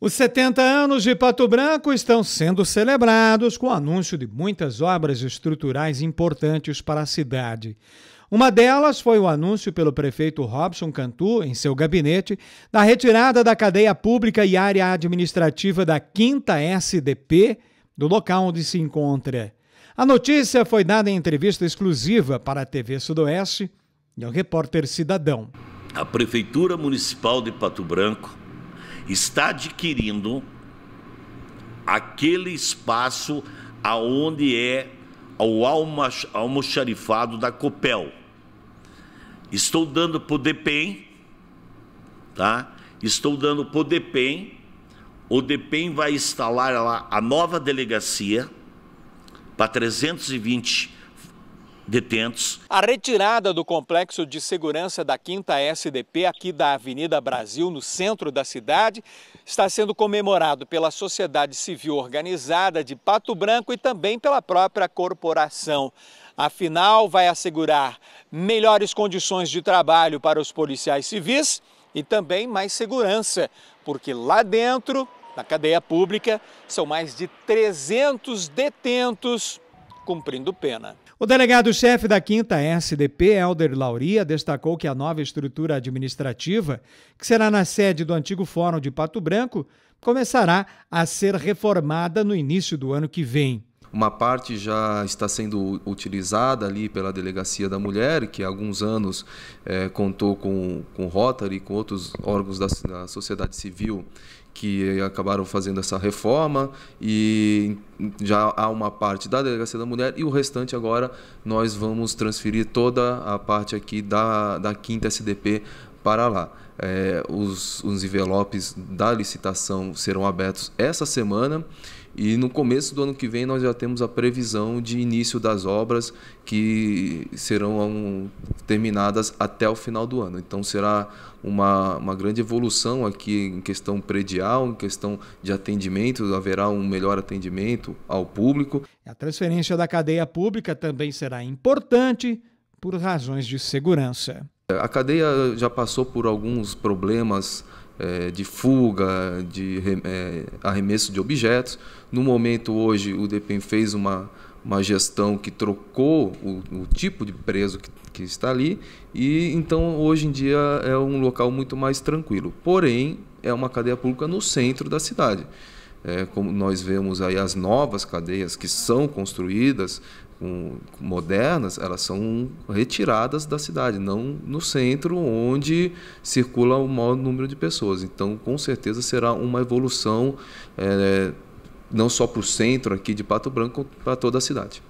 Os 70 anos de Pato Branco estão sendo celebrados com o anúncio de muitas obras estruturais importantes para a cidade. Uma delas foi o anúncio pelo prefeito Robson Cantu, em seu gabinete, da retirada da cadeia pública e área administrativa da 5 SDP, do local onde se encontra. A notícia foi dada em entrevista exclusiva para a TV Sudoeste e ao repórter Cidadão. A Prefeitura Municipal de Pato Branco está adquirindo aquele espaço aonde é o almoxarifado da Copel. Estou dando para o DEPEN, tá? Estou dando para o DEPEN. O DEPEN vai instalar lá a nova delegacia para 320 detentos a retirada do complexo de segurança da 5 SDP, aqui da Avenida Brasil, no centro da cidade, está sendo comemorado pela sociedade civil organizada de Pato Branco e também pela própria corporação. Afinal, vai assegurar melhores condições de trabalho para os policiais civis e também mais segurança, porque lá dentro, na cadeia pública, são mais de 300 detentos cumprindo pena. O delegado-chefe da 5 SDP, Helder Lauria, destacou que a nova estrutura administrativa, que será na sede do antigo Fórum de Pato Branco, começará a ser reformada no início do ano que vem. Uma parte já está sendo utilizada ali pela Delegacia da Mulher, que há alguns anos é, contou com, com Rotary e com outros órgãos da, da sociedade civil que acabaram fazendo essa reforma e já há uma parte da delegacia da mulher e o restante agora nós vamos transferir toda a parte aqui da, da quinta SDP para lá. É, os, os envelopes da licitação serão abertos essa semana e no começo do ano que vem nós já temos a previsão de início das obras que serão terminadas até o final do ano. Então será uma, uma grande evolução aqui em questão predial, em questão de atendimento, haverá um melhor atendimento ao público. A transferência da cadeia pública também será importante por razões de segurança. A cadeia já passou por alguns problemas é, de fuga, de é, arremesso de objetos. No momento hoje, o DPEM fez uma, uma gestão que trocou o, o tipo de preso que, que, está ali e então hoje em dia é um local muito mais tranquilo. Porém, é uma cadeia pública no centro da cidade é, como nós vemos aí as novas cadeias que são construídas um, modernas, elas são retiradas da cidade, não no centro onde circula o maior número de pessoas. Então, com certeza será uma evolução é, não só para o centro aqui de Pato Branco, para toda a cidade.